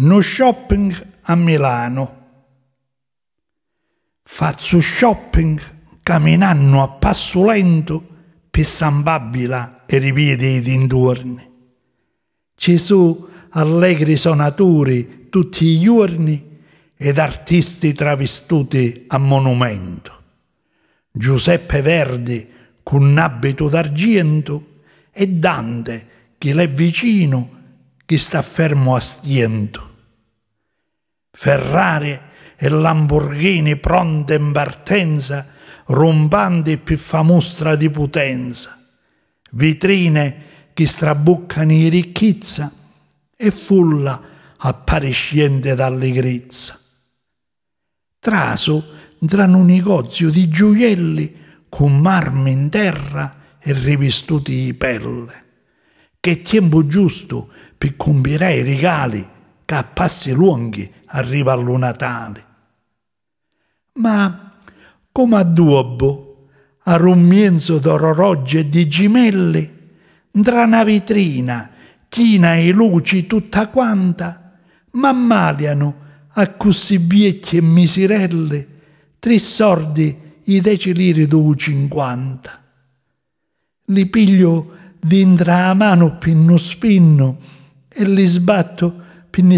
No shopping a Milano. Faccio shopping camminando a passo lento per San Babila e rivie i dintorni. Gesù allegri sonatori tutti i giorni ed artisti travestuti a monumento. Giuseppe Verdi con un abito d'argento e Dante che l'è vicino che sta fermo a stiento. Ferrari e Lamborghini pronte in partenza, rombante più famostra di potenza. Vitrine che straboccano in ricchezza e folla appariscente d'allegrezza. Traso tra un negozio di gioielli con marmi in terra e rivestuti di pelle. Che tempo giusto per compiere i regali che a passi lunghi arriva allo Natale. Ma come a Duobo, a rummienzo d'orologi e di gemelli, tra una vitrina, china e luci tutta quanta, mammaliano a cussi biecchi e miserelle, tre sordi i dieci lire do cinquanta. Li piglio d'intra a mano pinno spinno e li sbatto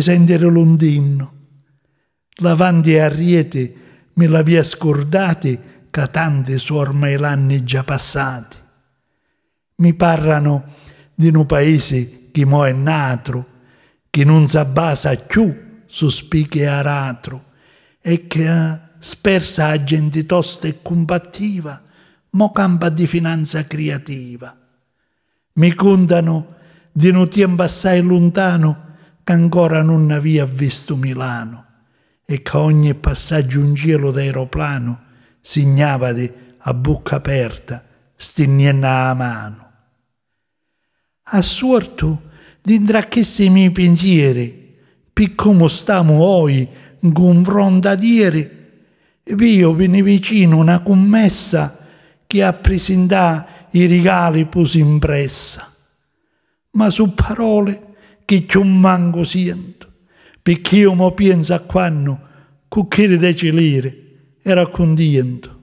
sentire l'ondinno. Lavandi a arriete me l'avia scordati tanti tante ormai l'anni già passati. Mi parlano di un paese che mo è nato, che non s'abbasa più su spiche aratro, e che ha spersa a gente tosta e combattiva, mo campa di finanza creativa. Mi contano di un tempo assai lontano ancora non aveva visto Milano e che ogni passaggio in cielo d'aeroplano signava di a bocca aperta, stignendo a mano. Assorto d'indracchesse i miei pensieri, per come stiamo oggi in confrontatieri, io venne vicino una commessa che ha presentato i regali posi impressa, ma su parole che ci manco siento, perché io mi penso a quando, con che decilire, era contento.